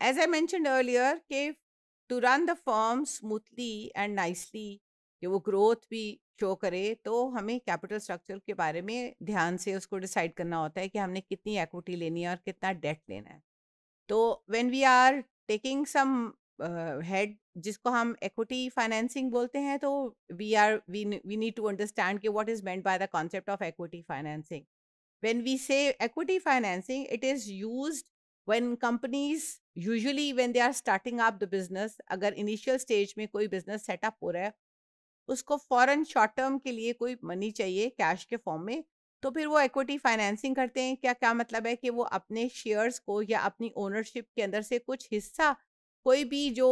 As I mentioned earlier, कि to run the firm smoothly and nicely, कि वो growth भी शो करे तो हमें कैपिटल स्ट्रक्चर के बारे में ध्यान से उसको डिसाइड करना होता है कि हमने कितनी एक्विटी लेनी है और कितना डेट लेना है तो when we are taking some head जिसको हम एक्विटी फाइनेंसिंग बोलते हैं तो we are we we need to understand कि what is meant by the concept of equity financing when we say equity financing it is used when companies usually when they are starting up the business अगर initial stage में कोई business setup हो रहा है उसको फॉरन short term के लिए कोई मनी चाहिए कैश के फॉर्म में तो फिर वो इक्विटी फाइनेंसिंग करते हैं क्या क्या मतलब है कि वो अपने शेयर्स को या अपनी ओनरशिप के अंदर से कुछ हिस्सा कोई भी जो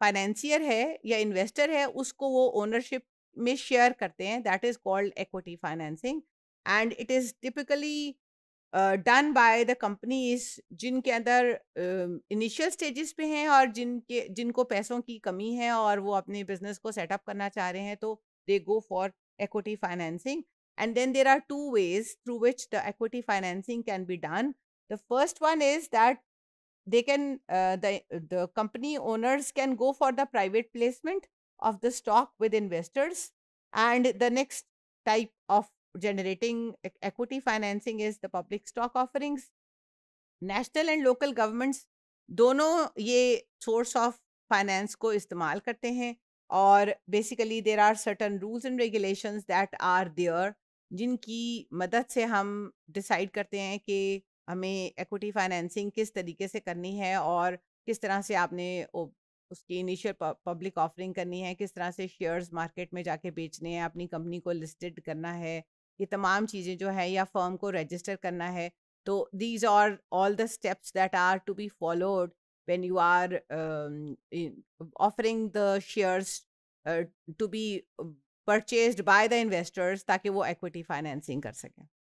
फाइनेंसियर है या इन्वेस्टर है उसको वो ओनरशिप में शेयर करते हैं that is called equity financing and it is typically Done by the companies, जिनके अंदर इनिशियल uh, स्टेजेस पे हैं और जिनके जिनको पैसों की कमी है और वो अपने बिजनेस को सेटअप करना चाह रहे हैं equity financing. And then there are two ways through which the equity financing can be done. The first one is that they can uh, the company owners can go for the private placement of the stock with investors. And the next type of generating e-, equity financing is the public stock offerings national and local governments दोनों ये source of finance को इस्तेमाल करते हैं और basically there are certain rules and regulations that are there जिनकी मदद से हम डिसाइड करते हैं कि हमें इक्विटी फाइनेंसिंग किस तरीके से करनी है और किस तरह से आपने उसकी इनिशियल पब्लिक ऑफरिंग करनी है किस तरह से शेयर्स मार्केट में जाके बेचने हैं अपनी कंपनी को लिस्टेड करना है ये तमाम चीज़ें जो हैं या फर्म को रजिस्टर करना है तो these are all the steps that are to be followed when you are offering the shares to be purchase by the investors ताकि वो एक्विटी फाइनेंसिंग कर सकें